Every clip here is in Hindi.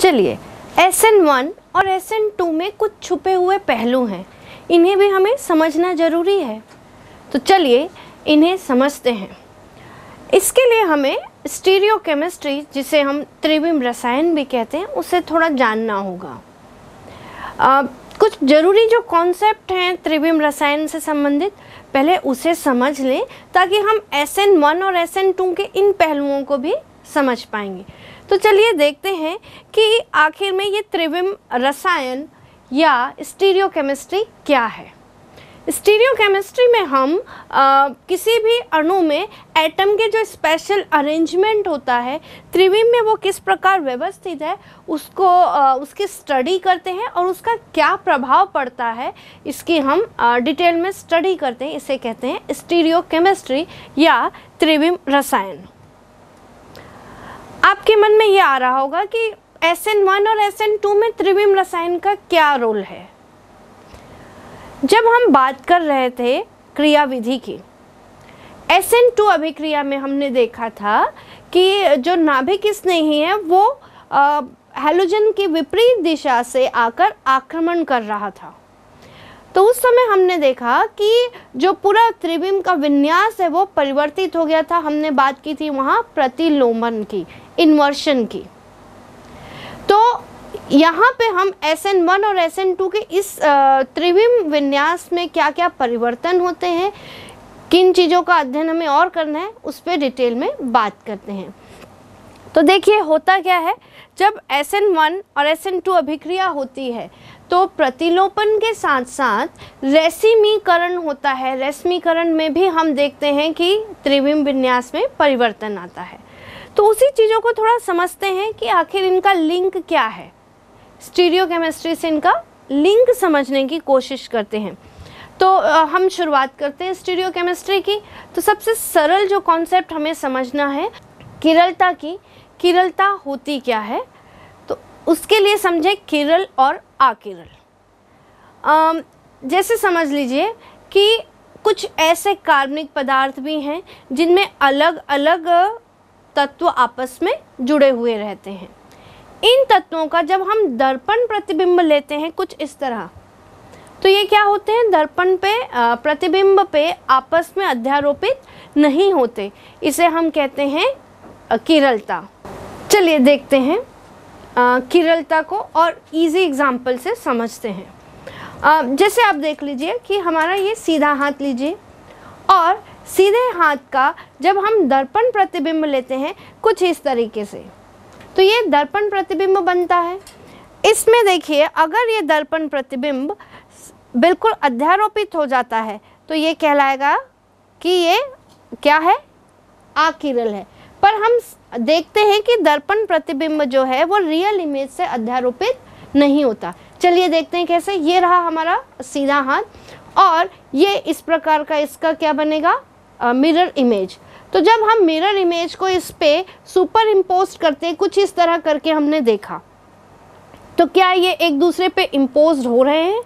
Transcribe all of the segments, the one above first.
चलिए एस एन वन और एस एन टू में कुछ छुपे हुए पहलू हैं इन्हें भी हमें समझना ज़रूरी है तो चलिए इन्हें समझते हैं इसके लिए हमें स्टीरियो केमिस्ट्री जिसे हम त्रिविम रसायन भी कहते हैं उसे थोड़ा जानना होगा आ, कुछ ज़रूरी जो कॉन्सेप्ट हैं त्रिविम रसायन से संबंधित पहले उसे समझ लें ताकि हम एस एन वन और एस एन टू के इन पहलुओं को भी समझ पाएंगे तो चलिए देखते हैं कि आखिर में ये त्रिविम रसायन या स्टीरियोकेमिस्ट्री क्या है स्टीरियोकेमिस्ट्री में हम आ, किसी भी अणु में एटम के जो स्पेशल अरेंजमेंट होता है त्रिविम में वो किस प्रकार व्यवस्थित है उसको आ, उसकी स्टडी करते हैं और उसका क्या प्रभाव पड़ता है इसकी हम आ, डिटेल में स्टडी करते हैं इसे कहते हैं स्टीरियोकेमिस्ट्री या त्रिविम रसायन आपके मन में ये आ रहा होगा कि एस एन वन और एस एन टू में त्रिविम रसायन का क्या रोल है जब हम बात कर रहे थे क्रियाविधि की एस एन टू अभिक्रिया में हमने देखा था कि जो नाभिक स्नेही है वो हेलोजन की विपरीत दिशा से आकर आक्रमण कर रहा था तो उस समय हमने देखा कि जो पूरा त्रिविम का विन्यास है वो परिवर्तित हो गया था हमने बात की थी वहाँ प्रतिलोमन की इन्वर्शन की तो यहाँ पे हम एस एन वन और एस एन टू के इस त्रिविम विन्यास में क्या क्या परिवर्तन होते हैं किन चीज़ों का अध्ययन हमें और करना है उस पर डिटेल में बात करते हैं तो देखिए होता क्या है जब एस एन वन और एस एन टू अभिक्रिया होती है तो प्रतिलोपन के साथ साथ रेसिमीकरण होता है रेसमीकरण में भी हम देखते हैं कि त्रिविम विन्यास में परिवर्तन आता है तो उसी चीज़ों को थोड़ा समझते हैं कि आखिर इनका लिंक क्या है स्टीरियो केमिस्ट्री से इनका लिंक समझने की कोशिश करते हैं तो हम शुरुआत करते हैं स्टीरियो केमिस्ट्री की तो सबसे सरल जो कॉन्सेप्ट हमें समझना है किरलता की किरलता होती क्या है उसके लिए समझें किरल और आकिरल जैसे समझ लीजिए कि कुछ ऐसे कार्बनिक पदार्थ भी हैं जिनमें अलग अलग तत्व आपस में जुड़े हुए रहते हैं इन तत्वों का जब हम दर्पण प्रतिबिंब लेते हैं कुछ इस तरह तो ये क्या होते हैं दर्पण पे प्रतिबिंब पे आपस में अध्यारोपित नहीं होते इसे हम कहते हैं किरलता चलिए देखते हैं किरलता को और इजी एग्जाम्पल से समझते हैं आ, जैसे आप देख लीजिए कि हमारा ये सीधा हाथ लीजिए और सीधे हाथ का जब हम दर्पण प्रतिबिंब लेते हैं कुछ इस तरीके से तो ये दर्पण प्रतिबिंब बनता है इसमें देखिए अगर ये दर्पण प्रतिबिंब बिल्कुल अध्यारोपित हो जाता है तो ये कहलाएगा कि ये क्या है आकिरल है पर हम देखते हैं कि दर्पण प्रतिबिंब जो है वो रियल इमेज से अध्यारोपित नहीं होता चलिए देखते हैं कैसे ये रहा हमारा सीधा हाथ और ये इस प्रकार का इसका क्या बनेगा आ, मिरर इमेज तो जब हम मिरर इमेज को इस पर सुपर इम्पोज करते हैं कुछ इस तरह करके हमने देखा तो क्या ये एक दूसरे पे इम्पोज हो रहे हैं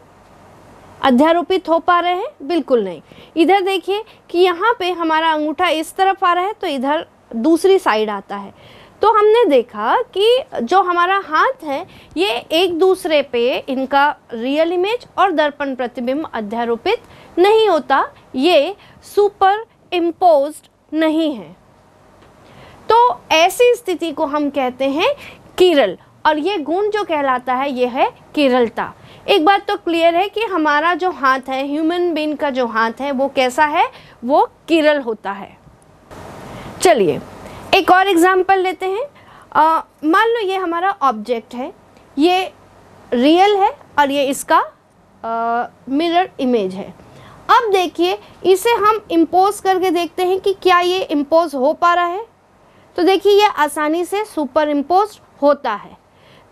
अध्यारोपित हो पा रहे हैं बिल्कुल नहीं इधर देखिए कि यहाँ पे हमारा अंगूठा इस तरफ आ रहा है तो इधर दूसरी साइड आता है तो हमने देखा कि जो हमारा हाथ है ये एक दूसरे पे इनका रियल इमेज और दर्पण प्रतिबिंब अध्यारोपित नहीं होता ये सुपर इम्पोज नहीं है तो ऐसी स्थिति को हम कहते हैं किरल और ये गुण जो कहलाता है ये है किरलता एक बात तो क्लियर है कि हमारा जो हाथ है ह्यूमन बींग का जो हाथ है वो कैसा है वो किरल होता है चलिए एक और एग्ज़ाम्पल लेते हैं मान लो ये हमारा ऑब्जेक्ट है ये रियल है और ये इसका मिरर इमेज है अब देखिए इसे हम इम्पोज करके देखते हैं कि क्या ये इम्पोज हो पा रहा है तो देखिए ये आसानी से सुपर इम्पोज होता है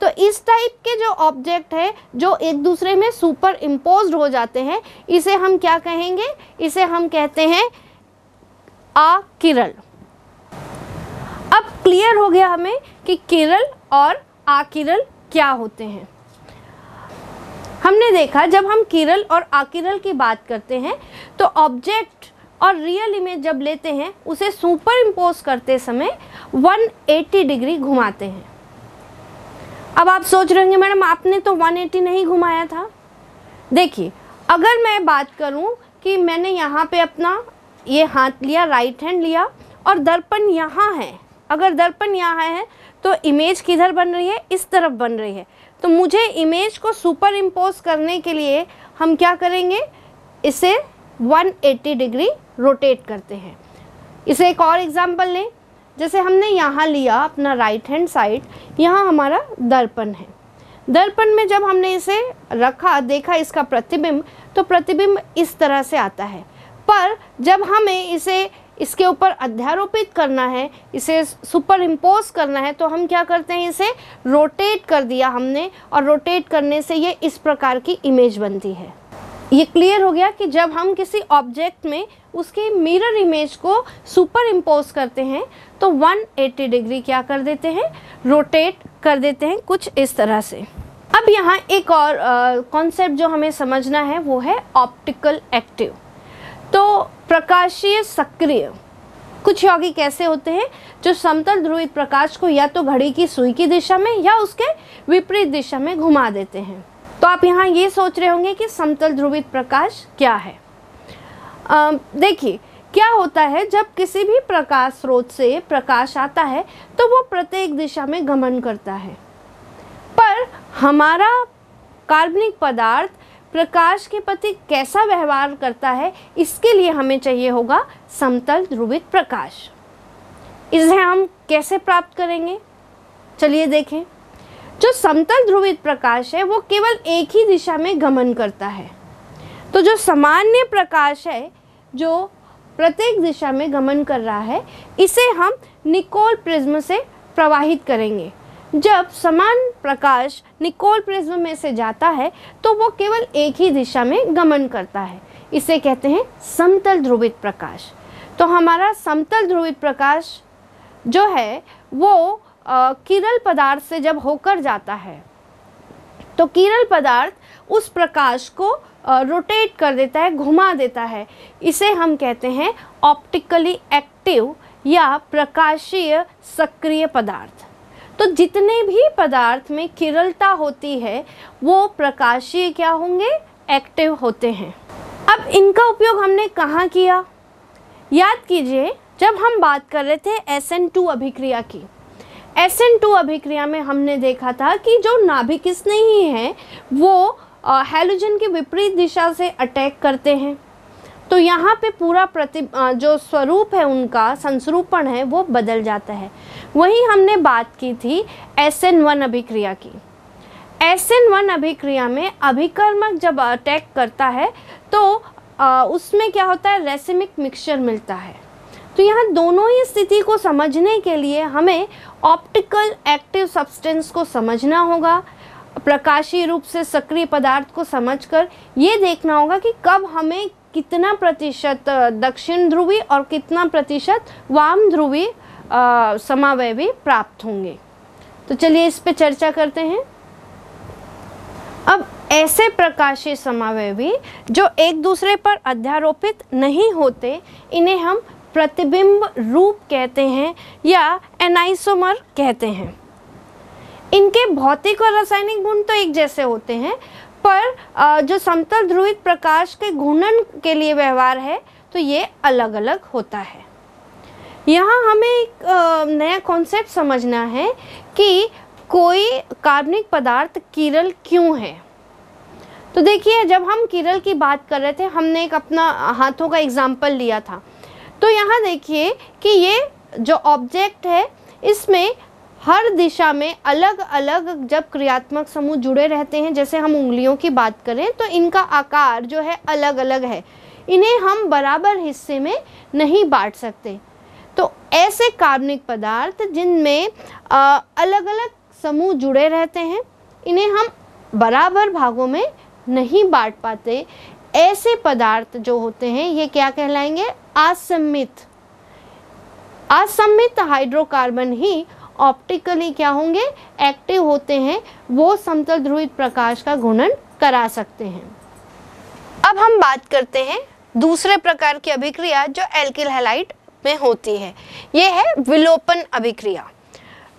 तो इस टाइप के जो ऑब्जेक्ट है जो एक दूसरे में सुपर इम्पोज हो जाते हैं इसे हम क्या कहेंगे इसे हम कहते हैं आ किरल क्लियर हो गया हमें कि किरल और आकिरल क्या होते हैं हमने देखा जब हम किरल और आकिरल की बात करते हैं तो ऑब्जेक्ट और रियल इमेज जब लेते हैं उसे सुपर इम्पोज करते समय 180 डिग्री घुमाते हैं अब आप सोच रहे होंगे मैडम आपने तो 180 नहीं घुमाया था देखिए अगर मैं बात करूं कि मैंने यहाँ पे अपना ये हाथ लिया राइट हैंड लिया और दर्पण यहाँ है अगर दर्पण यहाँ है तो इमेज किधर बन रही है इस तरफ बन रही है तो मुझे इमेज को सुपर इम्पोज करने के लिए हम क्या करेंगे इसे 180 डिग्री रोटेट करते हैं इसे एक और एग्जाम्पल लें जैसे हमने यहाँ लिया अपना राइट हैंड साइड यहाँ हमारा दर्पण है दर्पण में जब हमने इसे रखा देखा इसका प्रतिबिंब तो प्रतिबिंब इस तरह से आता है पर जब हमें इसे इसके ऊपर अध्यारोपित करना है इसे सुपर इम्पोज करना है तो हम क्या करते हैं इसे रोटेट कर दिया हमने और रोटेट करने से ये इस प्रकार की इमेज बनती है ये क्लियर हो गया कि जब हम किसी ऑब्जेक्ट में उसके मिरर इमेज को सुपर इम्पोज करते हैं तो 180 डिग्री क्या कर देते हैं रोटेट कर देते हैं कुछ इस तरह से अब यहाँ एक और कॉन्सेप्ट जो हमें समझना है वो है ऑप्टिकल एक्टिव तो प्रकाशीय सक्रिय कुछ योगी कैसे होते हैं जो समतल ध्रुवित प्रकाश को या तो घड़ी की सुई की दिशा में या उसके विपरीत दिशा में घुमा देते हैं तो आप यहाँ ये सोच रहे होंगे कि समतल ध्रुवित प्रकाश क्या है देखिए क्या होता है जब किसी भी प्रकाश स्रोत से प्रकाश आता है तो वो प्रत्येक दिशा में गमन करता है पर हमारा कार्बनिक पदार्थ प्रकाश के प्रति कैसा व्यवहार करता है इसके लिए हमें चाहिए होगा समतल ध्रुवित प्रकाश इसे हम कैसे प्राप्त करेंगे चलिए देखें जो समतल ध्रुवित प्रकाश है वो केवल एक ही दिशा में गमन करता है तो जो सामान्य प्रकाश है जो प्रत्येक दिशा में गमन कर रहा है इसे हम निकोल प्रिज्म से प्रवाहित करेंगे जब समान प्रकाश निकोल प्रिज्म में से जाता है तो वो केवल एक ही दिशा में गमन करता है इसे कहते हैं समतल ध्रुवित प्रकाश तो हमारा समतल ध्रुवित प्रकाश जो है वो किरल पदार्थ से जब होकर जाता है तो किरल पदार्थ उस प्रकाश को रोटेट कर देता है घुमा देता है इसे हम कहते हैं ऑप्टिकली एक्टिव या प्रकाशीय सक्रिय पदार्थ तो जितने भी पदार्थ में किरलता होती है वो प्रकाशीय क्या होंगे एक्टिव होते हैं अब इनका उपयोग हमने कहाँ किया याद कीजिए जब हम बात कर रहे थे टू अभिक्रिया की टू अभिक्रिया में हमने देखा था कि जो नाभिक नहीं है वो हेलोजन के विपरीत दिशा से अटैक करते हैं तो यहाँ पे पूरा प्रति जो स्वरूप है उनका संस्रूपण है वो बदल जाता है वहीं हमने बात की थी एस एन वन अभिक्रिया की एस एन वन अभिक्रिया में अभिकर्मक जब अटैक करता है तो आ, उसमें क्या होता है रेसिमिक मिक्सचर मिलता है तो यहाँ दोनों ही स्थिति को समझने के लिए हमें ऑप्टिकल एक्टिव सब्सटेंस को समझना होगा प्रकाशी रूप से सक्रिय पदार्थ को समझकर ये देखना होगा कि कब हमें कितना प्रतिशत दक्षिण ध्रुवी और कितना प्रतिशत वाम ध्रुवी समावय भी प्राप्त होंगे तो चलिए इस पे चर्चा करते हैं अब ऐसे प्रकाशीय समावय भी जो एक दूसरे पर अध्यारोपित नहीं होते इन्हें हम प्रतिबिंब रूप कहते हैं या एनाइसोमर कहते हैं इनके भौतिक और रासायनिक गुण तो एक जैसे होते हैं पर जो समतल ध्रुवित प्रकाश के घूर्णन के लिए व्यवहार है तो ये अलग अलग होता है यहाँ हमें एक नया कॉन्सेप्ट समझना है कि कोई कार्बनिक पदार्थ कीरल क्यों है तो देखिए जब हम किरल की बात कर रहे थे हमने एक अपना हाथों का एग्ज़ाम्पल लिया था तो यहाँ देखिए कि ये जो ऑब्जेक्ट है इसमें हर दिशा में अलग अलग जब क्रियात्मक समूह जुड़े रहते हैं जैसे हम उंगलियों की बात करें तो इनका आकार जो है अलग अलग है इन्हें हम बराबर हिस्से में नहीं बांट सकते तो ऐसे कार्बनिक पदार्थ जिनमें अलग अलग समूह जुड़े रहते हैं इन्हें हम बराबर भागों में नहीं बांट पाते ऐसे पदार्थ जो होते हैं ये क्या कहलाएंगे असम्मित असम्मित हाइड्रोकार्बन ही ऑप्टिकली क्या होंगे एक्टिव होते हैं वो समतल ध्रुवित प्रकाश का घूर्णन करा सकते हैं अब हम बात करते हैं दूसरे प्रकार की अभिक्रिया जो एल्किल हेलाइट में होती है ये है विलोपन अभिक्रिया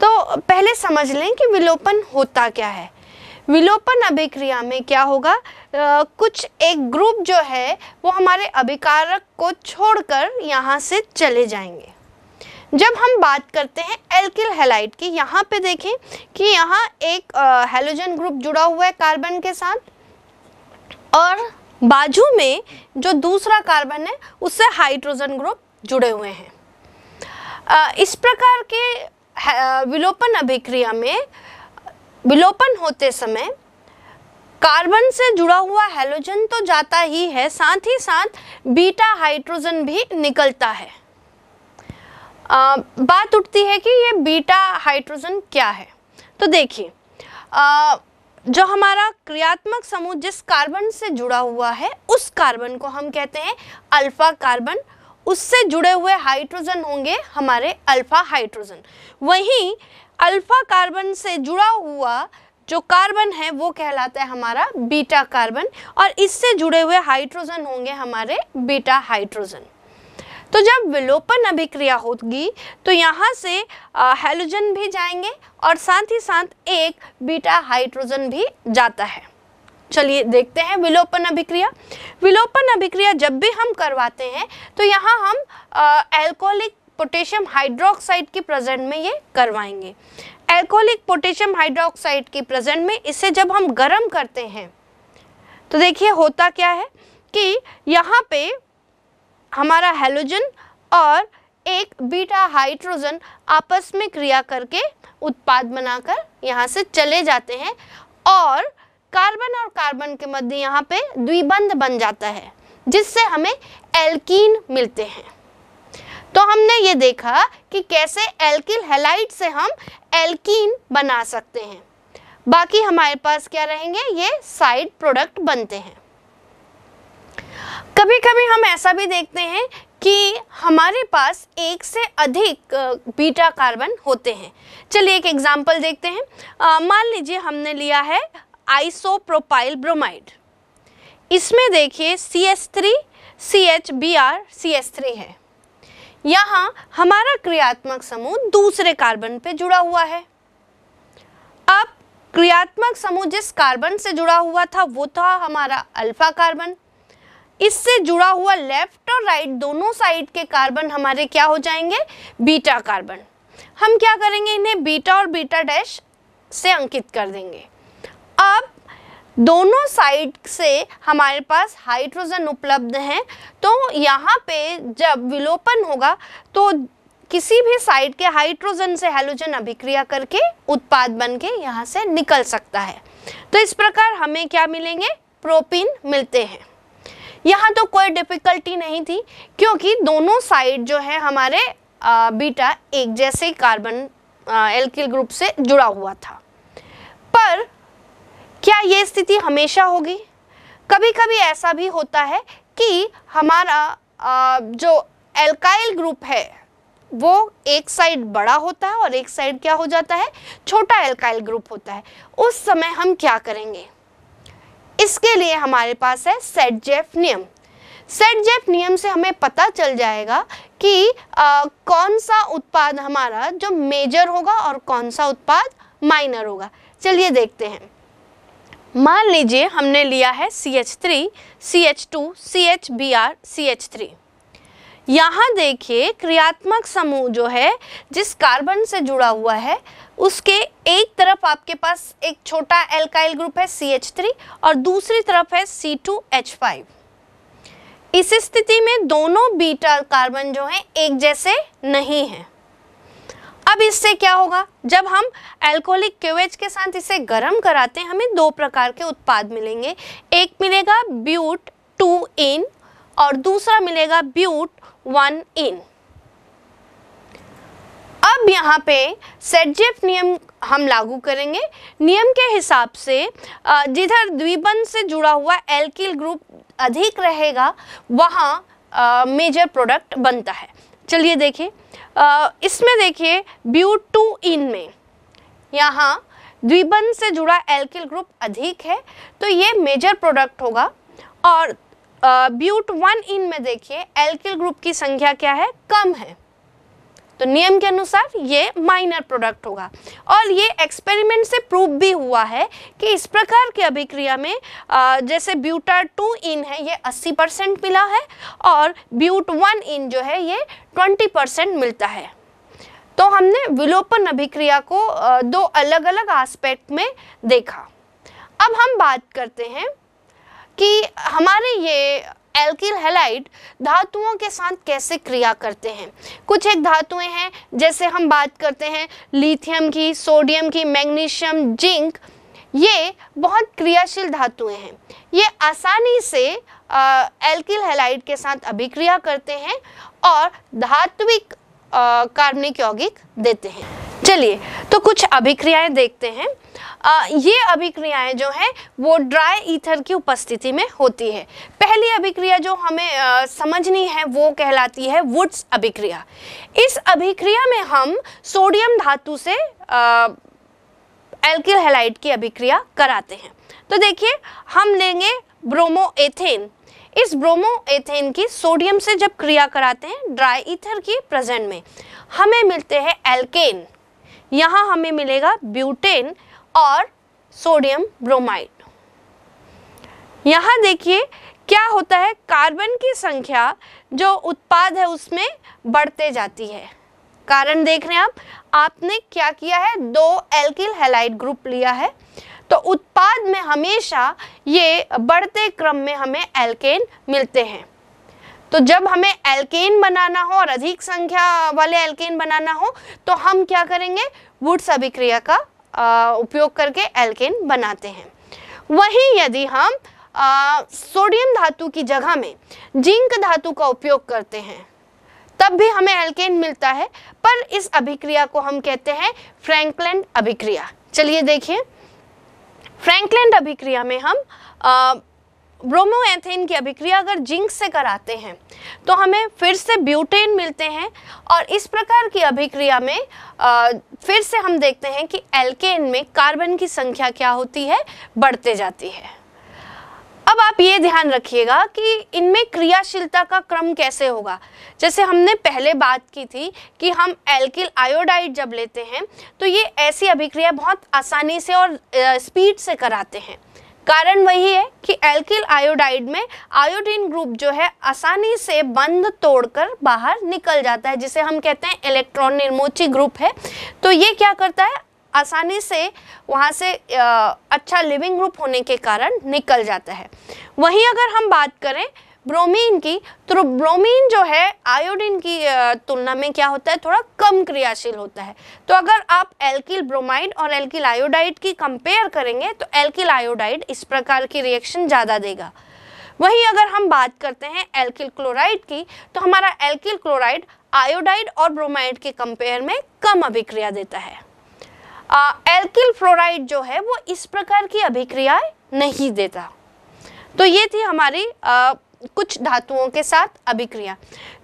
तो पहले समझ लें कि विलोपन होता क्या है विलोपन अभिक्रिया में क्या होगा आ, कुछ एक ग्रुप जो है वो हमारे अभिकारक को छोड़कर यहाँ से चले जाएंगे जब हम बात करते हैं एल्किल हेलाइट की यहाँ पे देखें कि यहाँ एक हेलोजन ग्रुप जुड़ा हुआ है कार्बन के साथ और बाजू में जो दूसरा कार्बन है उससे हाइड्रोजन ग्रुप जुड़े हुए हैं इस प्रकार के विलोपन अभिक्रिया में विलोपन होते समय कार्बन से जुड़ा हुआ हेलोजन तो जाता ही है साथ ही साथ बीटा हाइड्रोजन भी निकलता है आ, बात उठती है कि ये बीटा हाइड्रोजन क्या है तो देखिए जो हमारा क्रियात्मक समूह जिस कार्बन से जुड़ा हुआ है उस कार्बन को हम कहते हैं अल्फा कार्बन उससे जुड़े हुए हाइड्रोजन होंगे हमारे अल्फा हाइड्रोजन वहीं अल्फा कार्बन से जुड़ा हुआ जो कार्बन है वो कहलाता है हमारा बीटा कार्बन और इससे जुड़े हुए हाइड्रोजन होंगे हमारे बीटा हाइड्रोजन तो जब विलोपन अभिक्रिया होगी तो यहाँ से हेलोजन भी जाएंगे और साथ ही साथ एक बीटा हाइड्रोजन भी जाता है चलिए देखते हैं विलोपन अभिक्रिया विलोपन अभिक्रिया जब भी हम करवाते हैं तो यहाँ हम एल्कोहलिक पोटेशियम हाइड्रोक्साइड की प्रेजेंट में ये करवाएंगे एल्कोहलिक पोटेशियम हाइड्रोक्साइड की प्रेजेंट में इसे जब हम गर्म करते हैं तो देखिए होता क्या है कि यहाँ पे हमारा हेलोजन और एक बीटा हाइड्रोजन आपस में क्रिया करके उत्पाद बनाकर यहाँ से चले जाते हैं और कार्बन और कार्बन के मध्य यहाँ पे द्विबंध बन जाता है जिससे हमें एल्कीन मिलते हैं तो हमने ये देखा कि कैसे एल्किल हेलाइट से हम एल्कीन बना सकते हैं बाकी हमारे पास क्या रहेंगे ये साइड प्रोडक्ट बनते हैं कभी कभी हम ऐसा भी देखते हैं कि हमारे पास एक से अधिक बीटा कार्बन होते हैं चलिए एक एग्जांपल देखते हैं मान लीजिए हमने लिया है आइसोप्रोपाइल ब्रोमाइड इसमें देखिए C S three C H B R C S three है यहाँ हमारा क्रियात्मक समूह दूसरे कार्बन पे जुड़ा हुआ है अब क्रियात्मक समूह जिस कार्बन से जुड़ा हुआ था वो था हमारा अल्फा कार्बन इससे जुड़ा हुआ लेफ्ट और राइट दोनों साइड के कार्बन हमारे क्या हो जाएंगे बीटा कार्बन हम क्या करेंगे इन्हें बीटा और बीटा डैश से अंकित कर देंगे अब दोनों साइड से हमारे पास हाइड्रोजन उपलब्ध हैं तो यहाँ पे जब विलोपन होगा तो किसी भी साइड के हाइड्रोजन से हेलोजन अभिक्रिया करके उत्पाद बन के यहाँ से निकल सकता है तो इस प्रकार हमें क्या मिलेंगे प्रोपीन मिलते हैं यहाँ तो कोई डिफ़िकल्टी नहीं थी क्योंकि दोनों साइड जो है हमारे आ, बीटा एक जैसे कार्बन एल्किल ग्रुप से जुड़ा हुआ था पर क्या ये स्थिति हमेशा होगी कभी कभी ऐसा भी होता है कि हमारा आ, जो एल्काइल ग्रुप है वो एक साइड बड़ा होता है और एक साइड क्या हो जाता है छोटा एल्काइल ग्रुप होता है उस समय हम क्या करेंगे इसके लिए हमारे पास है सेट जेफ नियम सेट जेफ नियम से हमें पता चल जाएगा कि आ, कौन सा उत्पाद हमारा जो मेजर होगा और कौन सा उत्पाद माइनर होगा चलिए देखते हैं मान लीजिए हमने लिया है C H three C H two C H B R C H three यहाँ देखिए क्रियात्मक समूह जो है जिस कार्बन से जुड़ा हुआ है उसके एक तरफ आपके पास एक छोटा एल्काइल ग्रुप है सी एच थ्री और दूसरी तरफ है सी टू एच फाइव इस स्थिति में दोनों बीटा कार्बन जो हैं एक जैसे नहीं हैं अब इससे क्या होगा जब हम एल्कोहलिक क्यूएच के साथ इसे गर्म कराते हैं हमें दो प्रकार के उत्पाद मिलेंगे एक मिलेगा ब्यूट टू इन और दूसरा मिलेगा ब्यूट वन इन अब यहाँ पे सेटजेप नियम हम लागू करेंगे नियम के हिसाब से जिधर द्विबंध से जुड़ा हुआ एल्किल ग्रुप अधिक रहेगा वहाँ मेजर प्रोडक्ट बनता है चलिए देखें इसमें देखिए ब्यूट टू इन में यहाँ द्विबंध से जुड़ा एल्किल ग्रुप अधिक है तो ये मेजर प्रोडक्ट होगा और ब्यूट वन इन में देखिए एल्किल ग्रुप की संख्या क्या है कम है तो नियम के अनुसार ये माइनर प्रोडक्ट होगा और ये एक्सपेरिमेंट से प्रूव भी हुआ है कि इस प्रकार के अभिक्रिया में आ, जैसे ब्यूटा टू इन है ये 80 परसेंट मिला है और ब्यूट वन इन जो है ये 20 परसेंट मिलता है तो हमने विलोपन अभिक्रिया को आ, दो अलग अलग आस्पेक्ट में देखा अब हम बात करते हैं कि हमारे ये एल्किल हेलाइड धातुओं के साथ कैसे क्रिया करते हैं कुछ एक धातुएं हैं जैसे हम बात करते हैं लिथियम की सोडियम की मैग्नीशियम जिंक ये बहुत क्रियाशील धातुएं हैं ये आसानी से एल्किल हेलाइड के साथ अभिक्रिया करते हैं और धात्विक कार्बनिक यौगिक देते हैं चलिए तो कुछ अभिक्रियाएं देखते हैं आ, ये अभिक्रियाएं जो हैं वो ड्राई ईथर की उपस्थिति में होती है पहली अभिक्रिया जो हमें आ, समझनी है वो कहलाती है वुड्स अभिक्रिया इस अभिक्रिया में हम सोडियम धातु से एल्किल हेलाइट की अभिक्रिया कराते हैं तो देखिए हम लेंगे ब्रोमो एथेन इस ब्रोमो एथेन की सोडियम से जब क्रिया कराते हैं ड्राई ईथर की प्रेजेंट में हमें मिलते हैं एल्केन यहाँ हमें मिलेगा ब्यूटेन और सोडियम ब्रोमाइड यहाँ देखिए क्या होता है कार्बन की संख्या जो उत्पाद है उसमें बढ़ते जाती है कारण देख रहे हैं आप आपने क्या किया है दो एल्किल हेलाइड ग्रुप लिया है तो उत्पाद में हमेशा ये बढ़ते क्रम में हमें एल्केन मिलते हैं तो जब हमें एल्केन बनाना हो और अधिक संख्या वाले एल्केन बनाना हो तो हम क्या करेंगे वुड्स अभिक्रिया का उपयोग करके एल्केन बनाते हैं वहीं यदि हम आ, सोडियम धातु की जगह में जिंक धातु का उपयोग करते हैं तब भी हमें एल्केन मिलता है पर इस अभिक्रिया को हम कहते हैं फ्रैंकलैंड अभिक्रिया चलिए देखिए फ्रैंकलैंड अभिक्रिया में हम आ, ब्रोमोएथेन की अभिक्रिया अगर जिंक से कराते हैं तो हमें फिर से ब्यूटेन मिलते हैं और इस प्रकार की अभिक्रिया में आ, फिर से हम देखते हैं कि एल्केन में कार्बन की संख्या क्या होती है बढ़ते जाती है अब आप ये ध्यान रखिएगा कि इनमें क्रियाशीलता का क्रम कैसे होगा जैसे हमने पहले बात की थी कि हम एल्किल आयोडाइड जब लेते हैं तो ये ऐसी अभिक्रिया बहुत आसानी से और स्पीड से कराते हैं कारण वही है कि एल्किल आयोडाइड में आयोडीन ग्रुप जो है आसानी से बंद तोड़कर बाहर निकल जाता है जिसे हम कहते हैं इलेक्ट्रॉन निर्मोची ग्रुप है तो ये क्या करता है आसानी से वहाँ से अच्छा लिविंग ग्रुप होने के कारण निकल जाता है वहीं अगर हम बात करें ब्रोमीन की तो ब्रोमीन जो है आयोडीन की तुलना में क्या होता है थोड़ा कम क्रियाशील होता है तो अगर आप एल्किल ब्रोमाइड और एल्किल आयोडाइड की कंपेयर करेंगे तो एल्किल आयोडाइड इस प्रकार की रिएक्शन ज़्यादा देगा वहीं अगर हम बात करते हैं एल्किल क्लोराइड की तो हमारा एल्किल क्लोराइड आयोडाइड और ब्रोमाइड के कंपेयर में कम अभिक्रिया देता है एल्किल फ्लोराइड जो है वो इस प्रकार की अभिक्रिया नहीं देता तो ये थी हमारी आ, कुछ धातुओं के साथ अभिक्रिया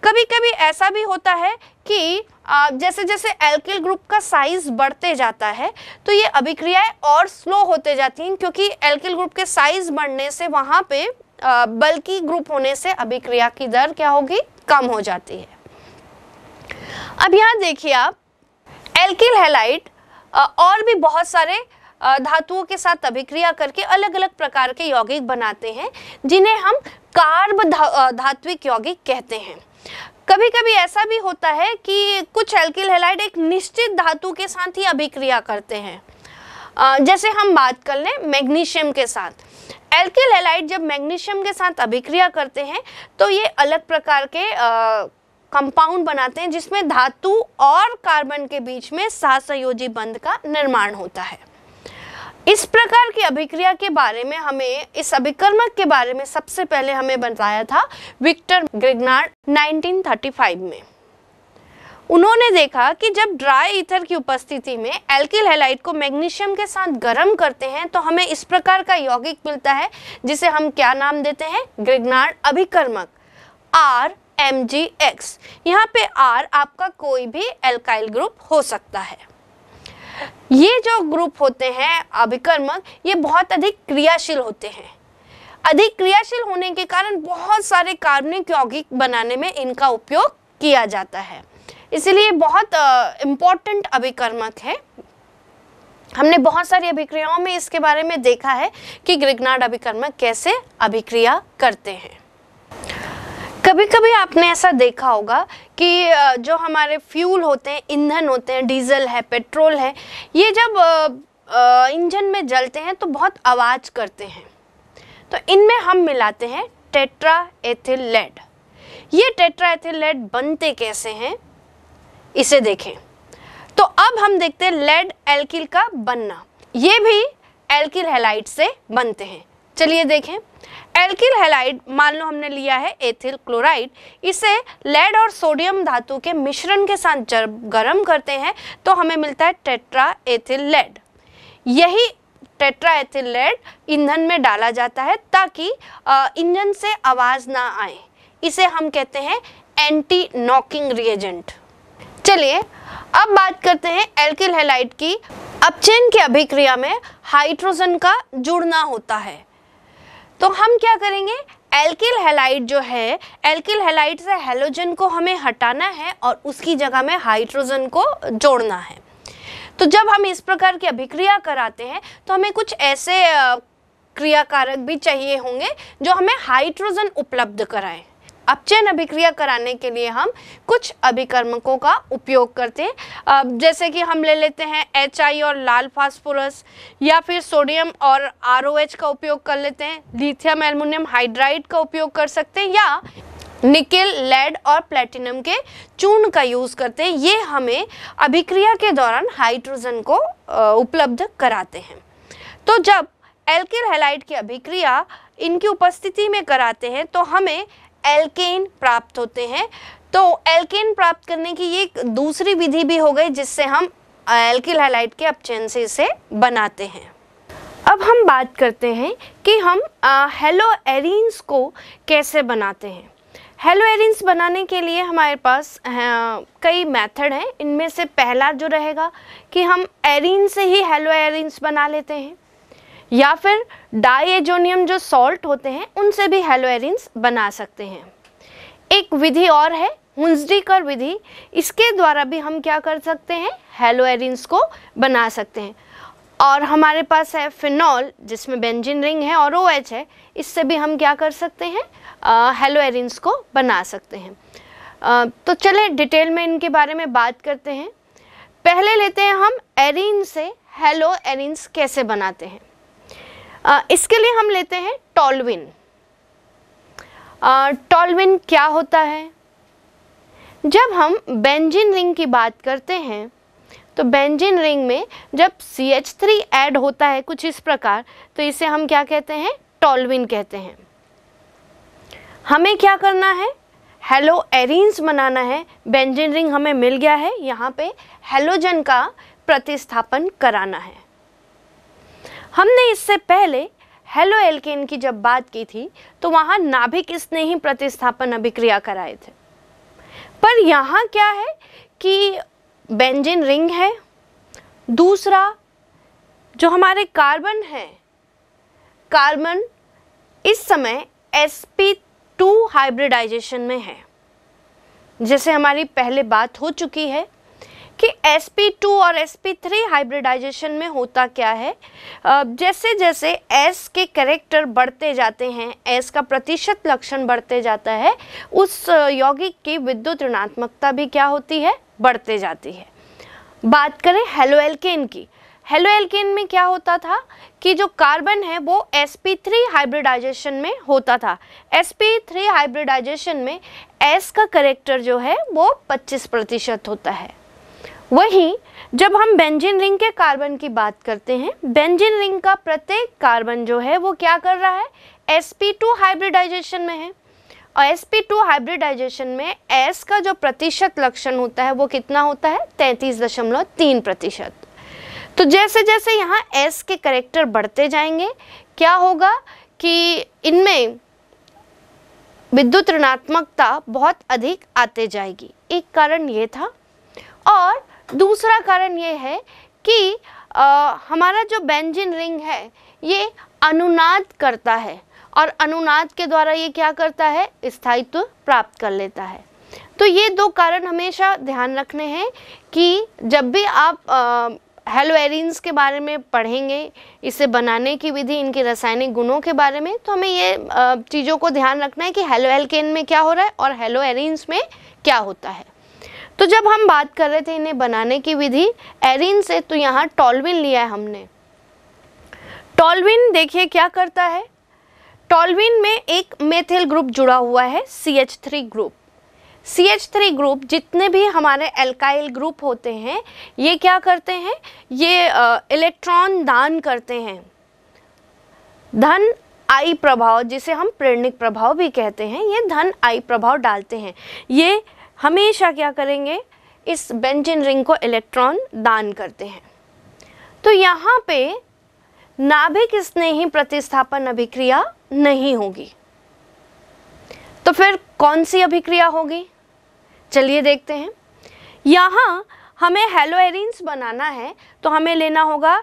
कभी कभी ऐसा भी होता है कि जैसे जैसे एल्किल ग्रुप का साइज बढ़ते जाता है तो ये अभिक्रियाएं और स्लो होते जाती हैं क्योंकि एल्किल ग्रुप के साइज बढ़ने से वहाँ पे बल्कि ग्रुप होने से अभिक्रिया की दर क्या होगी कम हो जाती है अब यहाँ देखिए आप एल्किल हेलाइट और भी बहुत सारे धातुओं के साथ अभिक्रिया करके अलग अलग प्रकार के यौगिक बनाते हैं जिन्हें हम कार्ब धा, धात्विक यौगिक कहते हैं कभी कभी ऐसा भी होता है कि कुछ एल्किल हेलाइड एक निश्चित धातु के साथ ही अभिक्रिया करते हैं जैसे हम बात कर लें मैग्नीशियम के साथ एल्किल हेलाइड जब मैग्नीशियम के साथ अभिक्रिया करते हैं तो ये अलग प्रकार के कंपाउंड बनाते हैं जिसमें धातु और कार्बन के बीच में सहसयोजी बंध का निर्माण होता है इस प्रकार की अभिक्रिया के बारे में हमें इस अभिक्रमक के बारे में सबसे पहले हमें बताया था विक्टर ग्रिगनार्ड 1935 में उन्होंने देखा कि जब ड्राई ईथर की उपस्थिति में एल्किल हेलाइट को मैग्नीशियम के साथ गर्म करते हैं तो हमें इस प्रकार का यौगिक मिलता है जिसे हम क्या नाम देते हैं ग्रिगनार्ड अभिकर्मक आर एम जी एक्स यहाँ पे आर आपका कोई भी एल्काइल ग्रुप हो सकता है ये जो ग्रुप होते हैं अभिकर्मक ये बहुत अधिक क्रियाशील होते हैं अधिक क्रियाशील होने के कारण बहुत सारे कार्बनिक यौगिक बनाने में इनका उपयोग किया जाता है इसलिए बहुत इम्पोर्टेंट अभिकर्मक है हमने बहुत सारी अभिक्रियाओं में इसके बारे में देखा है कि ग्रिगनाड अभिकर्मक कैसे अभिक्रिया करते हैं कभी कभी आपने ऐसा देखा होगा कि जो हमारे फ्यूल होते हैं ईंधन होते हैं डीजल है पेट्रोल है ये जब इंजन में जलते हैं तो बहुत आवाज़ करते हैं तो इनमें हम मिलाते हैं टेट्रा एथिल लेड ये टेट्रा एथिल लेड बनते कैसे हैं इसे देखें तो अब हम देखते हैं लेड एल्किल का बनना ये भी एल्किल हेलाइट से बनते हैं चलिए देखें एल्किल हेलाइड मान लो हमने लिया है एथिल क्लोराइड इसे लेड और सोडियम धातु के मिश्रण के साथ जब गर्म करते हैं तो हमें मिलता है टेट्रा एथिल लेड यही टेट्रा एथिल लेड ईंधन में डाला जाता है ताकि इंजन से आवाज़ ना आए इसे हम कहते हैं एंटी नॉकिंग रिएजेंट चलिए अब बात करते हैं एल्किल हेलाइड की अपचेन की अभिक्रिया में हाइड्रोजन का जुड़ना होता है तो हम क्या करेंगे एल्किल हेलाइट जो है एल्किल हेलाइट से हेलोजन को हमें हटाना है और उसकी जगह में हाइड्रोजन को जोड़ना है तो जब हम इस प्रकार की अभिक्रिया कराते हैं तो हमें कुछ ऐसे क्रियाकारक भी चाहिए होंगे जो हमें हाइड्रोजन उपलब्ध कराएं अपचयन अभिक्रिया कराने के लिए हम कुछ अभिकर्मकों का उपयोग करते हैं जैसे कि हम ले लेते हैं एच और लाल फास्फोरस या फिर सोडियम और आर का उपयोग कर लेते हैं लिथियम एलमोनियम हाइड्राइड का उपयोग कर सकते हैं या निकेल लेड और प्लेटिनम के चूर्ण का यूज़ करते हैं ये हमें अभिक्रिया के दौरान हाइड्रोजन को उपलब्ध कराते हैं तो जब एल्किल हेलाइड की अभिक्रिया इनकी उपस्थिति में कराते हैं तो हमें एल्केन प्राप्त होते हैं तो एल्केन प्राप्त करने की ये दूसरी विधि भी हो गई जिससे हम एल्किल हैलाइड के अपचयन से इसे बनाते हैं अब हम बात करते हैं कि हम हेलो एरिन्स को कैसे बनाते हैं हेलो एरिन्स बनाने के लिए हमारे पास हाँ, कई मेथड हैं इनमें से पहला जो रहेगा कि हम एरिन से ही हेलो एरिन्स बना लेते हैं या फिर डाईएजोनियम जो सॉल्ट होते हैं उनसे भी हेलोएरिन्स बना सकते हैं एक विधि और है हुंसडीकर विधि इसके द्वारा भी हम क्या कर सकते हैं हेलोएरिन्स को बना सकते हैं और हमारे पास है फिनॉल जिसमें बेंजिन रिंग है और ओ OH है इससे भी हम क्या कर सकते हैं हेलोएरिन्स को बना सकते हैं आ, तो चले डिटेल में इनके बारे में बात करते हैं पहले लेते हैं हम एरिन से हेलो एरिन्स कैसे बनाते हैं आ, इसके लिए हम लेते हैं टॉलविन टॉलविन क्या होता है जब हम बेंजिन रिंग की बात करते हैं तो बेंजिन रिंग में जब सी एच थ्री एड होता है कुछ इस प्रकार तो इसे हम क्या कहते हैं टॉलविन कहते हैं हमें क्या करना है हेलो एरिन्स बनाना है बेंजिन रिंग हमें मिल गया है यहाँ पे हेलोजन का प्रतिस्थापन कराना है हमने इससे पहले हेलो एल्केन की जब बात की थी तो वहाँ नाभिक इसने ही प्रतिस्थापन अभिक्रिया कराए थे पर यहाँ क्या है कि बेंजिन रिंग है दूसरा जो हमारे कार्बन है कार्बन इस समय sp2 हाइब्रिडाइजेशन में है जैसे हमारी पहले बात हो चुकी है कि sp2 और sp3 हाइब्रिडाइजेशन में होता क्या है जैसे जैसे s के करेक्टर बढ़ते जाते हैं s का प्रतिशत लक्षण बढ़ते जाता है उस यौगिक की विद्युत ऋणात्मकता भी क्या होती है बढ़ते जाती है बात करें हेलो एल्केन की हेलो एल्केन में क्या होता था कि जो कार्बन है वो sp3 हाइब्रिडाइजेशन में होता था sp3 हाइब्रिडाइजेशन में s का करेक्टर जो है वो 25 प्रतिशत होता है वहीं जब हम बेंजिन रिंग के कार्बन की बात करते हैं बेंजिन रिंग का प्रत्येक कार्बन जो है वो क्या कर रहा है एस पी टू हाइब्रिडाइजेशन में है और एस पी टू हाइब्रिडाइजेशन में एस का जो प्रतिशत लक्षण होता है वो कितना होता है तैंतीस दशमलव तीन प्रतिशत तो जैसे जैसे यहाँ एस के करेक्टर बढ़ते जाएंगे क्या होगा कि इनमें विद्युत ऋणात्मकता बहुत अधिक आते जाएगी एक कारण ये था और दूसरा कारण ये है कि आ, हमारा जो बेंजिन रिंग है ये अनुनाद करता है और अनुनाद के द्वारा ये क्या करता है स्थायित्व प्राप्त कर लेता है तो ये दो कारण हमेशा ध्यान रखने हैं कि जब भी आप आ, हेलोएरिन्स के बारे में पढ़ेंगे इसे बनाने की विधि इनके रासायनिक गुणों के बारे में तो हमें ये चीज़ों को ध्यान रखना है कि हेलो एल्केन में क्या हो रहा है और हेलो एरिन्स में क्या होता है तो जब हम बात कर रहे थे इन्हें बनाने की विधि एरिन से तो यहाँ टॉलविन लिया है हमने टॉलविन देखिए क्या करता है टॉलविन में एक मेथिल ग्रुप जुड़ा हुआ है C H three group C H three group जितने भी हमारे एल्काइल ग्रुप होते हैं ये क्या करते हैं ये इलेक्ट्रॉन दान करते हैं धन आई प्रभाव जिसे हम प्रेरणिक प्रभाव भी कहते हैं ये धन आई प्रभाव डालते हैं ये हमेशा क्या करेंगे इस बेंजिन रिंग को इलेक्ट्रॉन दान करते हैं तो यहाँ पे नाभिक स्नेही प्रतिस्थापन अभिक्रिया नहीं होगी तो फिर कौन सी अभिक्रिया होगी चलिए देखते हैं यहाँ हमें हेलोएरिन्स बनाना है तो हमें लेना होगा